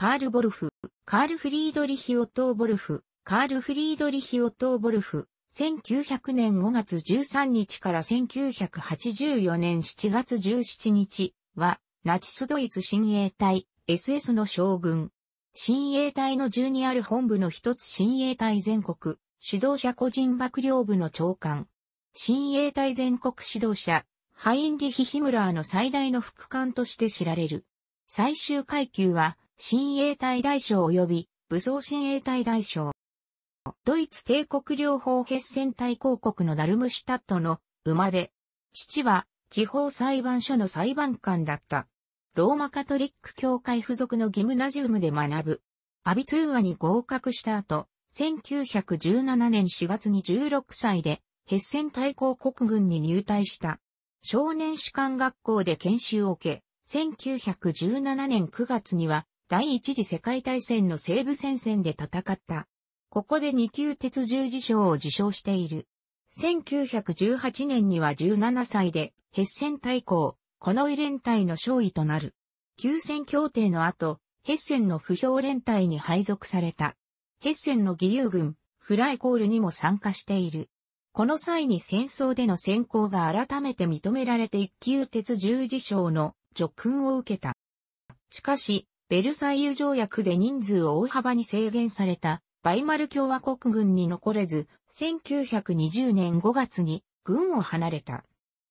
カール・ボルフ、カール・フリードリヒ・オトー・ボルフ、カール・フリードリヒ・オトー・ボルフ、1900年5月13日から1984年7月17日は、ナチスドイツ親衛隊、SS の将軍。親衛隊の12ある本部の一つ親衛隊全国、指導者個人幕僚部の長官。親衛隊全国指導者、ハインリヒ・ヒムラーの最大の副官として知られる。最終階級は、親衛隊大将及び武装親衛隊大将。ドイツ帝国両方ヘッセン大公国のダルムシュタットの生まれ。父は地方裁判所の裁判官だった。ローマカトリック教会附属のギムナジウムで学ぶ。アビトゥーアに合格した後、1917年4月に16歳でヘッセン大公国軍に入隊した。少年士官学校で研修を受け、1917年9月には第一次世界大戦の西部戦線で戦った。ここで2級鉄十字章を受章している。1918年には17歳で、ヘッセン大公、この異連隊の勝尉となる。休戦協定の後、ヘッセンの不評連隊に配属された。ヘッセンの義勇軍、フライコールにも参加している。この際に戦争での先行が改めて認められて一級鉄十字章の叙勲を受けた。しかし、ベルサイユ条約で人数を大幅に制限されたバイマル共和国軍に残れず、1920年5月に軍を離れた。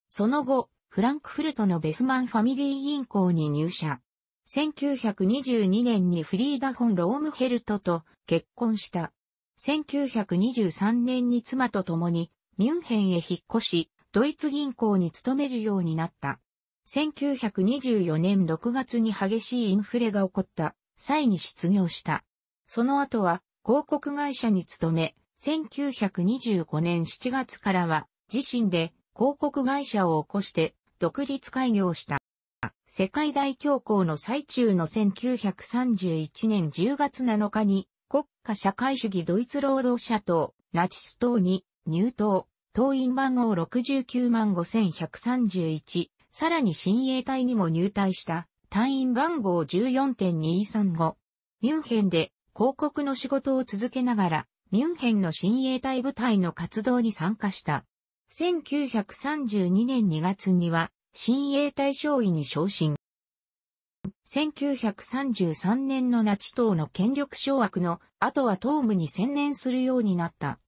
その後、フランクフルトのベスマンファミリー銀行に入社。1922年にフリーダ・フォン・ロームヘルトと結婚した。1923年に妻と共にミュンヘンへ引っ越し、ドイツ銀行に勤めるようになった。1924年6月に激しいインフレが起こった際に失業した。その後は広告会社に勤め、1925年7月からは自身で広告会社を起こして独立開業した。世界大恐慌の最中の1931年10月7日に国家社会主義ドイツ労働者党ナチス党に入党、党員番号69万5131、さらに親衛隊にも入隊した隊員番号14.235。ミュンヘンで広告の仕事を続けながら、ミュンヘンの親衛隊部隊の活動に参加した。1932年2月には、親衛隊少尉に昇進。1933年のナチ党の権力掌握の後は党務に専念するようになった。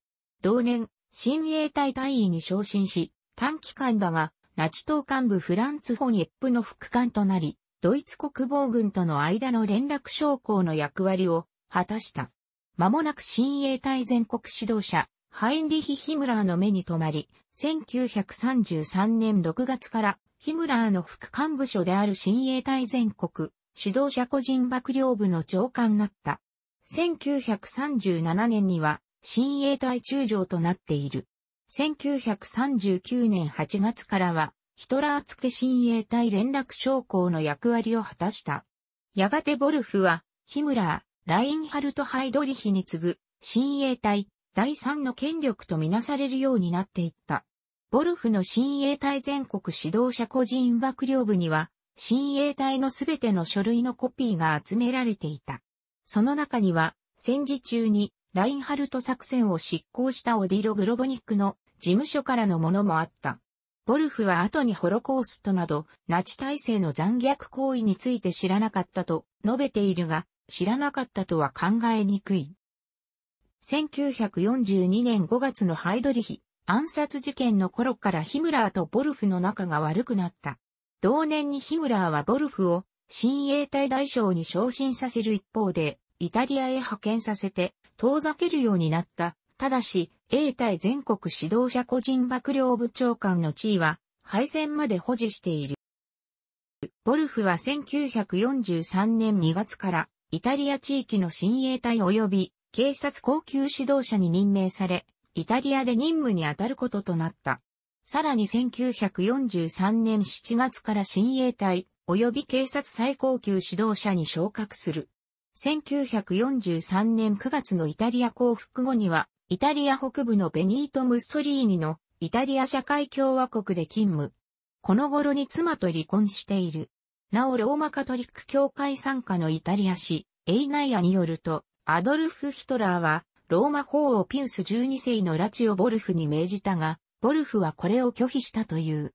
同年、親衛隊隊員に昇進し、短期間だが、ナチ党幹部フランツ・フォニエップの副官となり、ドイツ国防軍との間の連絡将校の役割を果たした。間もなく親衛隊全国指導者、ハインリヒ・ヒムラーの目に留まり、1933年6月からヒムラーの副幹部署である親衛隊全国指導者個人幕僚部の長官になった。1937年には親衛隊中将となっている。1939年8月からは、ヒトラー付親衛隊連絡将校の役割を果たした。やがてボルフは、ヒムラー、ラインハルト・ハイドリヒに次ぐ、親衛隊、第3の権力とみなされるようになっていった。ボルフの親衛隊全国指導者個人幕僚部には、親衛隊のすべての書類のコピーが集められていた。その中には、戦時中にラインハルト作戦を執行したオディロ・グロボニックの事務所からのものもあった。ボルフは後にホロコーストなど、ナチ体制の残虐行為について知らなかったと述べているが、知らなかったとは考えにくい。1942年5月のハイドリヒ暗殺事件の頃からヒムラーとボルフの仲が悪くなった。同年にヒムラーはボルフを新衛隊大将に昇進させる一方で、イタリアへ派遣させて遠ざけるようになった。ただし、英体全国指導者個人幕僚部長官の地位は、敗戦まで保持している。ボルフは1943年2月から、イタリア地域の親衛隊及び警察高級指導者に任命され、イタリアで任務に当たることとなった。さらに1943年7月から親衛隊及び警察最高級指導者に昇格する。1943年9月のイタリア降伏後には、イタリア北部のベニート・ムッソリーニのイタリア社会共和国で勤務。この頃に妻と離婚している。なおローマカトリック教会参加のイタリア史、エイナイアによると、アドルフ・ヒトラーは、ローマ法王ピウス12世のラチオ・ボルフに命じたが、ボルフはこれを拒否したという。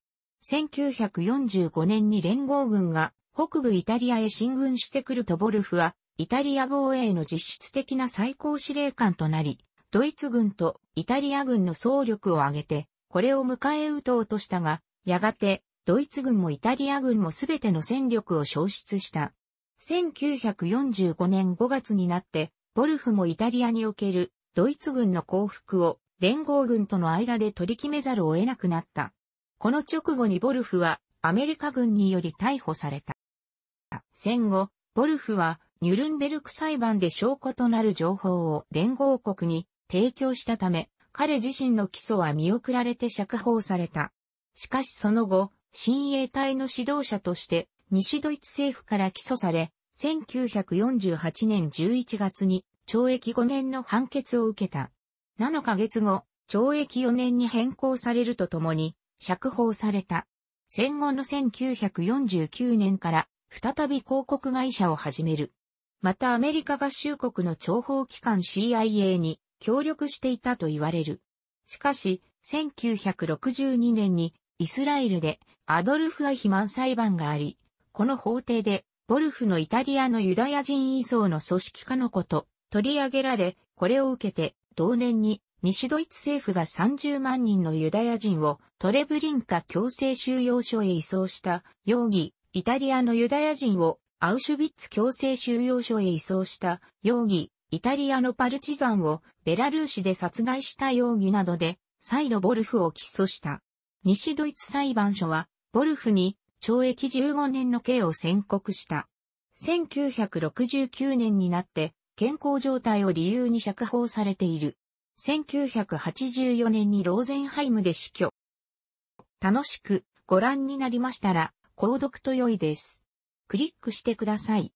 1945年に連合軍が北部イタリアへ進軍してくるとボルフはイタリア防衛の実質的な最高司令官となり、ドイツ軍とイタリア軍の総力を挙げて、これを迎え撃とうとしたが、やがて、ドイツ軍もイタリア軍もすべての戦力を消失した。1945年5月になって、ボルフもイタリアにおけるドイツ軍の降伏を連合軍との間で取り決めざるを得なくなった。この直後にボルフはアメリカ軍により逮捕された。戦後、ボルフはニュルンベルク裁判で証拠となる情報を連合国に提供したため、彼自身の起訴は見送られて釈放された。しかしその後、親衛隊の指導者として西ドイツ政府から起訴され、1948年11月に懲役5年の判決を受けた。7ヶ月後、懲役4年に変更されるとともに釈放された。戦後の1949年から再び広告会社を始める。またアメリカ合衆国の諜報機関 CIA に協力していたと言われる。しかし、1962年にイスラエルでアドルフ・アヒマン裁判があり、この法廷でボルフのイタリアのユダヤ人移送の組織化のこと取り上げられ、これを受けて同年に西ドイツ政府が30万人のユダヤ人をトレブリンカ強制収容所へ移送した容疑、イタリアのユダヤ人をアウシュビッツ強制収容所へ移送した容疑、イタリアのパルチザンをベラルーシで殺害した容疑などで、再度ボルフを起訴した。西ドイツ裁判所は、ボルフに懲役15年の刑を宣告した。1969年になって、健康状態を理由に釈放されている。1984年にローゼンハイムで死去。楽しくご覧になりましたら、購読と良いです。クリックしてください。